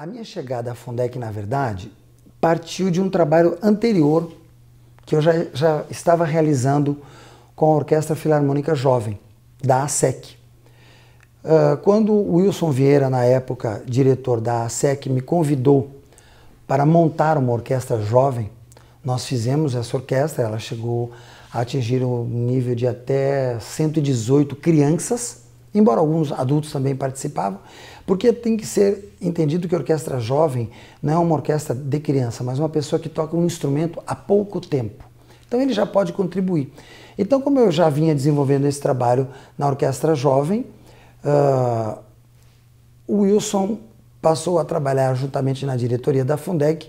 A minha chegada à Fundec, na verdade, partiu de um trabalho anterior que eu já, já estava realizando com a Orquestra Filarmônica Jovem, da ASEC. Uh, ah, quando o Wilson Vieira, na época diretor da ASEC, me convidou para montar uma orquestra jovem, nós fizemos essa orquestra, ela chegou a atingir um nível de até 118 crianças embora alguns adultos também participavam, porque tem que ser entendido que a orquestra jovem não é uma orquestra de criança, mas uma pessoa que toca um instrumento há pouco tempo. Então ele já pode contribuir. Então, como eu já vinha desenvolvendo esse trabalho na orquestra jovem, uh, o Wilson passou a trabalhar juntamente na diretoria da Fundec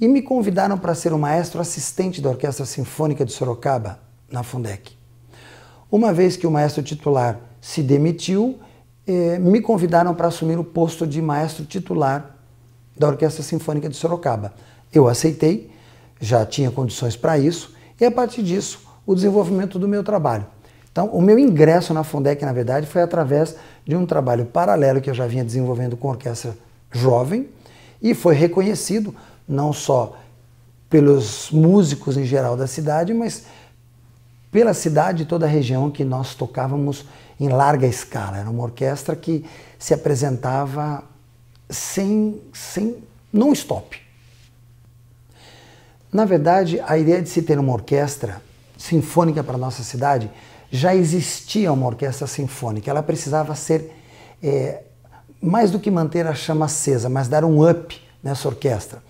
e me convidaram para ser o maestro assistente da Orquestra Sinfônica de Sorocaba, na Fundec. Uma vez que o maestro titular se demitiu, eh, me convidaram para assumir o posto de maestro titular da Orquestra Sinfônica de Sorocaba. Eu aceitei, já tinha condições para isso, e a partir disso, o desenvolvimento do meu trabalho. Então, o meu ingresso na Fundec, na verdade, foi através de um trabalho paralelo que eu já vinha desenvolvendo com orquestra jovem e foi reconhecido não só pelos músicos em geral da cidade, mas pela cidade e toda a região que nós tocávamos em larga escala. Era uma orquestra que se apresentava sem, sem não stop. Na verdade, a ideia de se ter uma orquestra sinfônica para a nossa cidade já existia uma orquestra sinfônica. Ela precisava ser é, mais do que manter a chama acesa, mas dar um up nessa orquestra.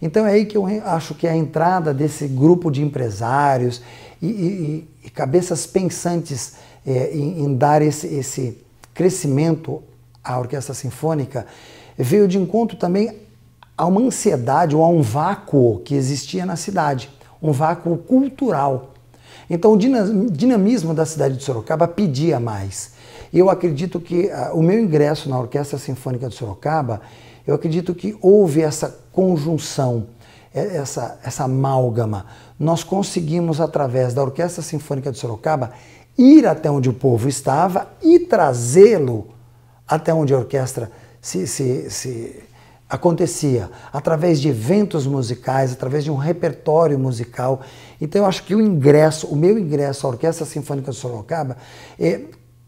Então é aí que eu acho que é a entrada desse grupo de empresários e, e, e cabeças pensantes é, em, em, dar esse, esse crescimento à orquestra sinfônica, veio de encontro também a uma ansiedade ou a um vácuo que existia na cidade, um vácuo cultural. Então o dinamismo da cidade de Sorocaba pedia mais. Eu acredito que uh, o meu ingresso na Orquestra Sinfônica de Sorocaba, eu acredito que houve essa conjunção é essa, essa amálgama. Nós conseguimos, através da Orquestra Sinfônica de Sorocaba, ir até onde o povo estava e trazê-lo até onde a orquestra se, se, se acontecia através de eventos musicais, através de um repertório musical. Então eu acho que o ingresso, o meu ingresso à Orquestra Sinfônica de Sorocaba é,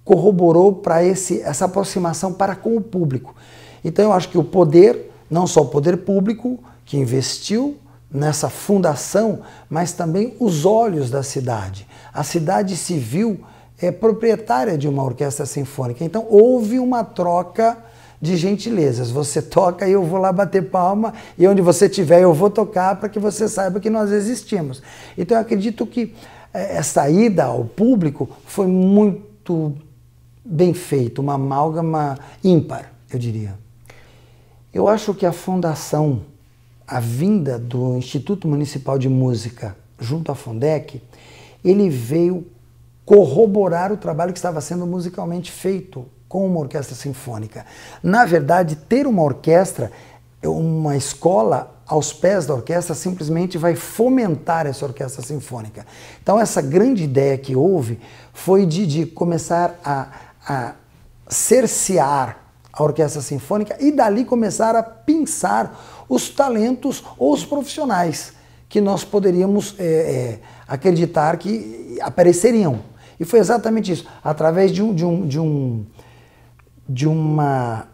corroborou para esse essa aproximação para com o público. Então eu acho que o poder, não só o poder público, que investiu nessa fundação, mas também os olhos da cidade. A cidade civil é proprietária de uma orquestra sinfônica, então houve uma troca de gentilezas. Você toca e eu vou lá bater palma, e onde você estiver eu vou tocar para que você saiba que nós existimos. Então eu acredito que é, essa ida ao público foi muito bem feita, uma amálgama ímpar, eu diria. Eu acho que a fundação a vinda do Instituto Municipal de Música junto à Fundec, ele veio corroborar o trabalho que estava sendo musicalmente feito com uma orquestra sinfônica. Na verdade, ter uma orquestra, uma escola aos pés da orquestra simplesmente vai fomentar essa orquestra sinfônica. Então, essa grande ideia que houve foi de, de começar a, a cercear a orquestra sinfônica e dali começar a pensar os talentos ou os profissionais que nós poderíamos é, é, acreditar que apareceriam. E foi exatamente isso, através de, um, de, um, de, um, de, uma,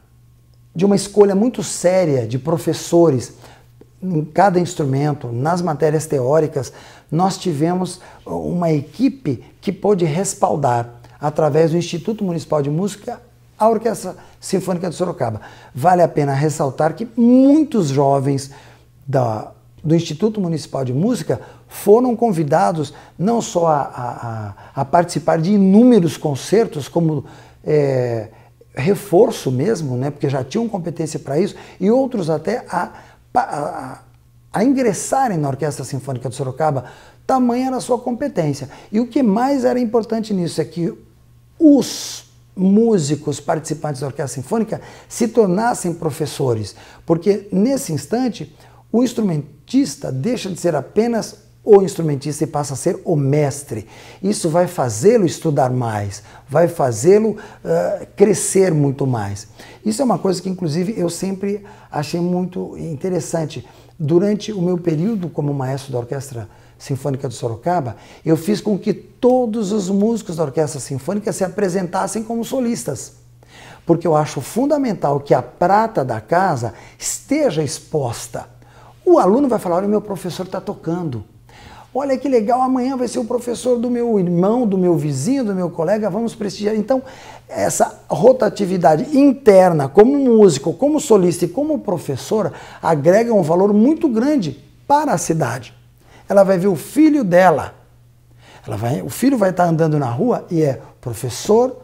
de uma escolha muito séria de professores em cada instrumento, nas matérias teóricas, nós tivemos uma equipe que pôde respaldar através do Instituto Municipal de Música a Orquestra Sinfônica de Sorocaba. Vale a pena ressaltar que muitos jovens da, do Instituto Municipal de Música foram convidados não só a, a, a participar de inúmeros concertos, como é, reforço mesmo, né, porque já tinham competência para isso, e outros até a, a, a ingressarem na Orquestra Sinfônica de Sorocaba, tamanha era a sua competência. E o que mais era importante nisso é que os músicos participantes da orquestra sinfônica se tornassem professores, porque nesse instante o instrumentista deixa de ser apenas o instrumentista e passa a ser o mestre. Isso vai fazê-lo estudar mais, vai fazê-lo uh, crescer muito mais. Isso é uma coisa que, inclusive, eu sempre achei muito interessante. Durante o meu período como maestro da orquestra Sinfônica de Sorocaba, eu fiz com que todos os músicos da Orquestra Sinfônica se apresentassem como solistas. Porque eu acho fundamental que a prata da casa esteja exposta. O aluno vai falar: olha, meu professor está tocando. Olha que legal, amanhã vai ser o professor do meu irmão, do meu vizinho, do meu colega, vamos prestigiar. Então, essa rotatividade interna, como músico, como solista e como professor, agrega um valor muito grande para a cidade ela vai ver o filho dela. Ela vai, o filho vai estar andando na rua e é professor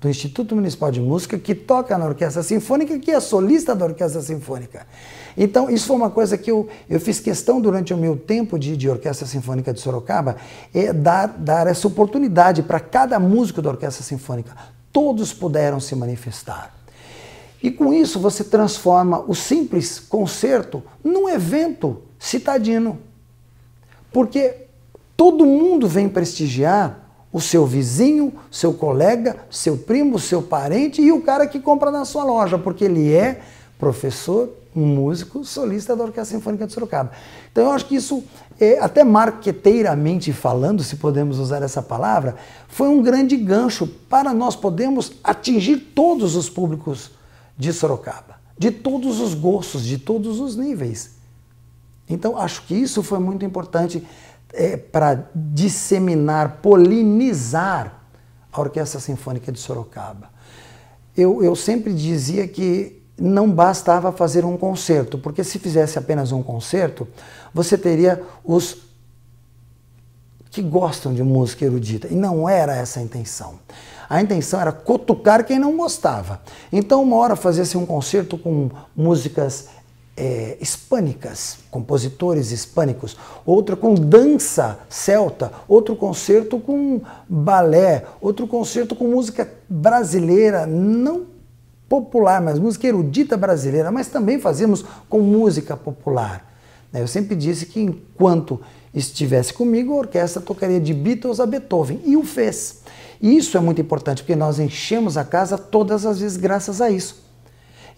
do Instituto Municipal de Música que toca na Orquestra Sinfônica, que é solista da Orquestra Sinfônica. Então, isso foi uma coisa que eu, eu fiz questão durante o meu tempo de, de Orquestra Sinfônica de Sorocaba, é dar, dar essa oportunidade para cada músico da Orquestra Sinfônica. Todos puderam se manifestar. E com isso você transforma o simples concerto num evento citadino. Porque todo mundo vem prestigiar o seu vizinho, seu colega, seu primo, seu parente e o cara que compra na sua loja, porque ele é professor, músico, solista da Orquestra Sinfônica de Sorocaba. Então eu acho que isso, é, até marqueteiramente falando, se podemos usar essa palavra, foi um grande gancho para nós podermos atingir todos os públicos de Sorocaba, de todos os gostos, de todos os níveis. Então, acho que isso foi muito importante é, para disseminar, polinizar a Orquestra Sinfônica de Sorocaba. Eu, eu sempre dizia que não bastava fazer um concerto, porque se fizesse apenas um concerto, você teria os que gostam de música erudita. E não era essa a intenção. A intenção era cutucar quem não gostava. Então, uma hora fazia-se um concerto com músicas é, hispânicas, compositores hispânicos, outra com dança celta, outro concerto com balé, outro concerto com música brasileira, não popular, mas música erudita brasileira, mas também fazemos com música popular. Né? Eu sempre disse que enquanto estivesse comigo, a orquestra tocaria de Beatles a Beethoven, e o fez. E isso é muito importante, porque nós enchemos a casa todas as vezes graças a isso.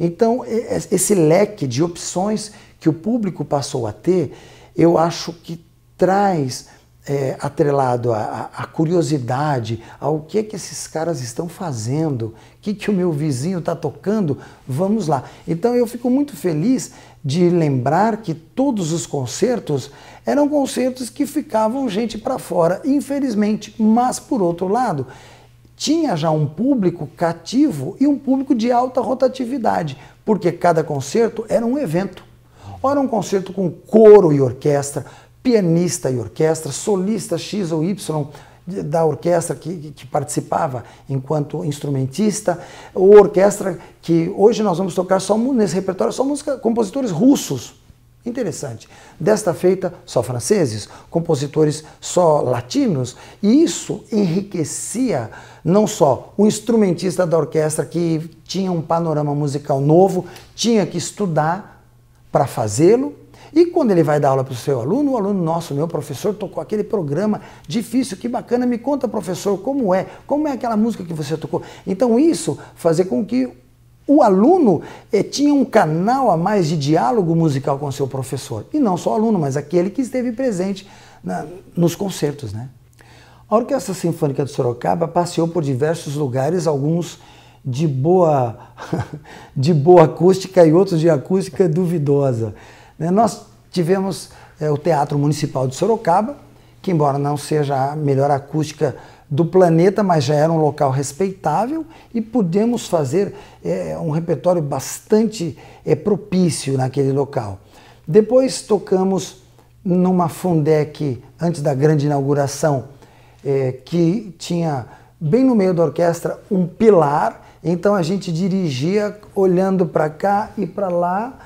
Então, esse leque de opções que o público passou a ter, eu acho que traz é, atrelado à, curiosidade, ao que é que esses caras estão fazendo, o que, que o meu vizinho está tocando, vamos lá. Então eu fico muito feliz de lembrar que todos os concertos eram concertos que ficavam gente para fora, infelizmente, mas por outro lado, tinha já um público cativo e um público de alta rotatividade, porque cada concerto era um evento. Ora, um concerto com coro e orquestra, pianista e orquestra, solista X ou Y da orquestra que, que participava enquanto instrumentista, ou orquestra que hoje nós vamos tocar só nesse repertório só música compositores russos, Interessante. Desta feita, só franceses, compositores só latinos, e isso enriquecia não só o instrumentista da orquestra que tinha um panorama musical novo, tinha que estudar para fazê-lo, e quando ele vai dar aula para o seu aluno, o aluno nosso, meu professor, tocou aquele programa difícil, que bacana, me conta, professor, como é, como é aquela música que você tocou. Então, isso fazer com que o aluno eh, tinha um canal a mais de diálogo musical com seu professor. E não só o aluno, mas aquele que esteve presente na, nos concertos. Né? A Orquestra Sinfônica de Sorocaba passeou por diversos lugares, alguns de boa, de boa acústica e outros de acústica duvidosa. Né? Nós tivemos eh, o Teatro Municipal de Sorocaba, que embora não seja a melhor acústica do planeta, mas já era um local respeitável e pudemos fazer é, um repertório bastante é, propício naquele local. Depois tocamos numa Fundec antes da grande inauguração, é, que tinha bem no meio da orquestra um pilar, então a gente dirigia olhando para cá e para lá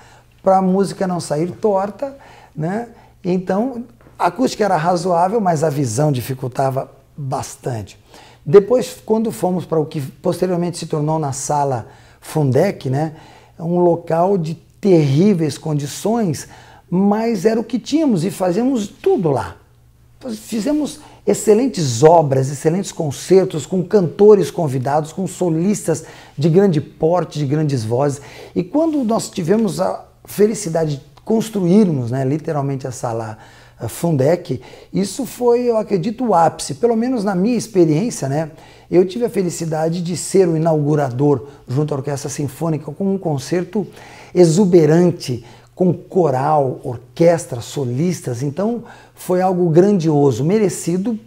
para a música não sair torta, né? Então a acústica era razoável, mas a visão dificultava bastante. Depois, quando fomos para o que posteriormente se tornou na sala Fundec, né, um local de terríveis condições, mas era o que tínhamos e fazíamos tudo lá. Fizemos excelentes obras, excelentes concertos, com cantores convidados, com solistas de grande porte, de grandes vozes. E quando nós tivemos a felicidade de construirmos, né, literalmente, a sala Fundec, isso foi, eu acredito, o ápice, pelo menos na minha experiência, né? Eu tive a felicidade de ser o inaugurador junto à Orquestra Sinfônica com um concerto exuberante, com coral, orquestra, solistas, então foi algo grandioso, merecido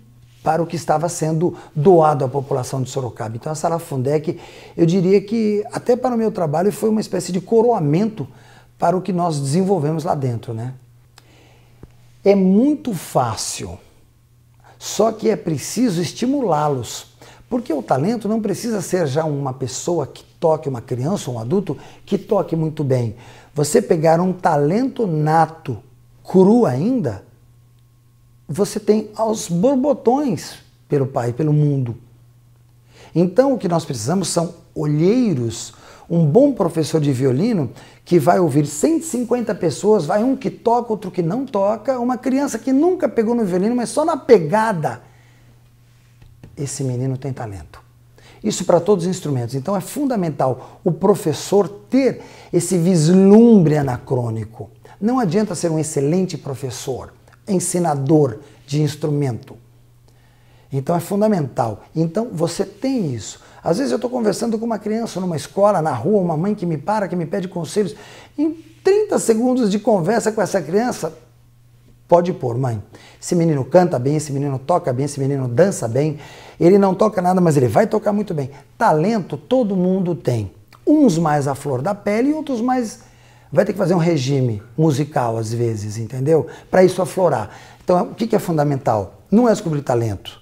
para o que estava sendo doado à população de Sorocaba. Então a Sala Fundec, eu diria que até para o meu trabalho foi uma espécie de coroamento para o que nós desenvolvemos lá dentro, né? É muito fácil, só que é preciso estimulá-los, porque o talento não precisa ser já uma pessoa que toque, uma criança, um adulto que toque muito bem. Você pegar um talento nato, cru ainda, você tem aos borbotões pelo pai, pelo mundo. Então o que nós precisamos são olheiros um bom professor de violino que vai ouvir 150 pessoas, vai um que toca, outro que não toca, uma criança que nunca pegou no violino, mas só na pegada. Esse menino tem talento. Isso para todos os instrumentos. Então é fundamental o professor ter esse vislumbre anacrônico. Não adianta ser um excelente professor, ensinador de instrumento. Então é fundamental. Então você tem isso. Às vezes eu estou conversando com uma criança numa escola, na rua, uma mãe que me para, que me pede conselhos. Em 30 segundos de conversa com essa criança, pode pôr, mãe. Esse menino canta bem, esse menino toca bem, esse menino dança bem. Ele não toca nada, mas ele vai tocar muito bem. Talento todo mundo tem. Uns mais à flor da pele e outros mais. Vai ter que fazer um regime musical às vezes, entendeu? Para isso aflorar. Então, o que é fundamental? Não é descobrir talento.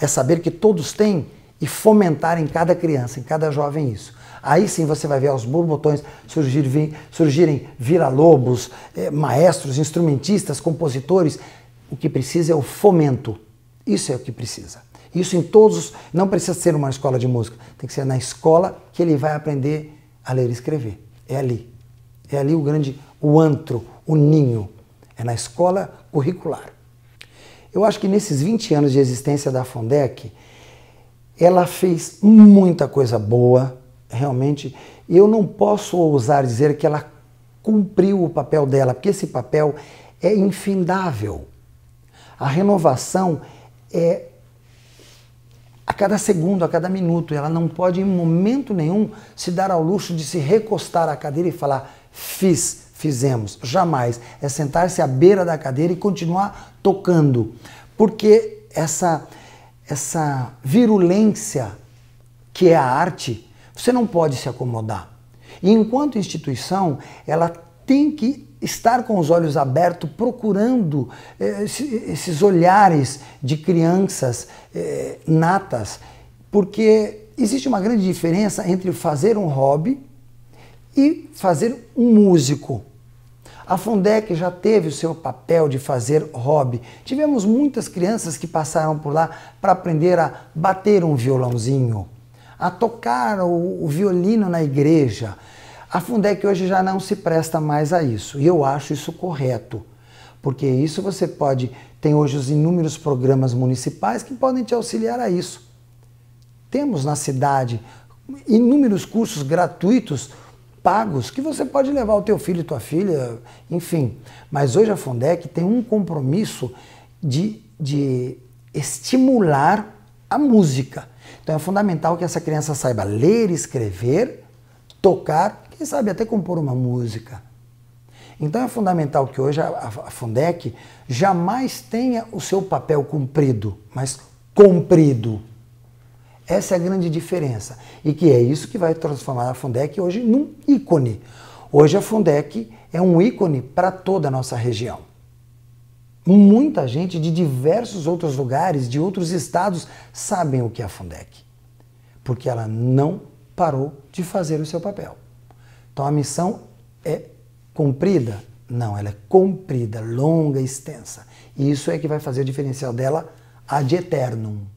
É saber que todos têm e fomentar em cada criança, em cada jovem isso. Aí sim você vai ver os borbotões surgirem, surgirem vira-lobos, eh, maestros, instrumentistas, compositores. O que precisa é o fomento. Isso é o que precisa. Isso em todos, não precisa ser uma escola de música, tem que ser na escola que ele vai aprender a ler e escrever. É ali. É ali o grande, o antro, o ninho. É na escola curricular. Eu acho que nesses 20 anos de existência da FUNDEC, ela fez muita coisa boa, realmente. Eu não posso ousar dizer que ela cumpriu o papel dela, porque esse papel é infindável. A renovação é a cada segundo, a cada minuto. Ela não pode, em momento nenhum, se dar ao luxo de se recostar à cadeira e falar: fiz, fizemos. Jamais. É sentar-se à beira da cadeira e continuar tocando. Porque essa essa virulência que é a arte, você não pode se acomodar. E enquanto instituição, ela tem que estar com os olhos abertos, procurando eh, esses olhares de crianças eh, natas, porque existe uma grande diferença entre fazer um hobby e fazer um músico. A Fundec já teve o seu papel de fazer hobby. Tivemos muitas crianças que passaram por lá para aprender a bater um violãozinho, a tocar o, o violino na igreja. A Fundec hoje já não se presta mais a isso, e eu acho isso correto, porque isso você pode, tem hoje os inúmeros programas municipais que podem te auxiliar a isso. Temos na cidade inúmeros cursos gratuitos pagos que você pode levar o teu filho e tua filha, enfim. Mas hoje a Fundec tem um compromisso de, de estimular a música. Então é fundamental que essa criança saiba ler, escrever, tocar, quem sabe até compor uma música. Então é fundamental que hoje a, Fundec jamais tenha o seu papel cumprido, mas comprido. Essa é a grande diferença. E que é isso que vai transformar a Fundec hoje num ícone. Hoje a Fundec é um ícone para toda a nossa região. Muita gente de diversos outros lugares, de outros estados, sabem o que é a Fundec, porque ela não parou de fazer o seu papel. Então a missão é cumprida? Não, ela é comprida, longa, extensa. E isso é que vai fazer o diferencial dela ad eternum.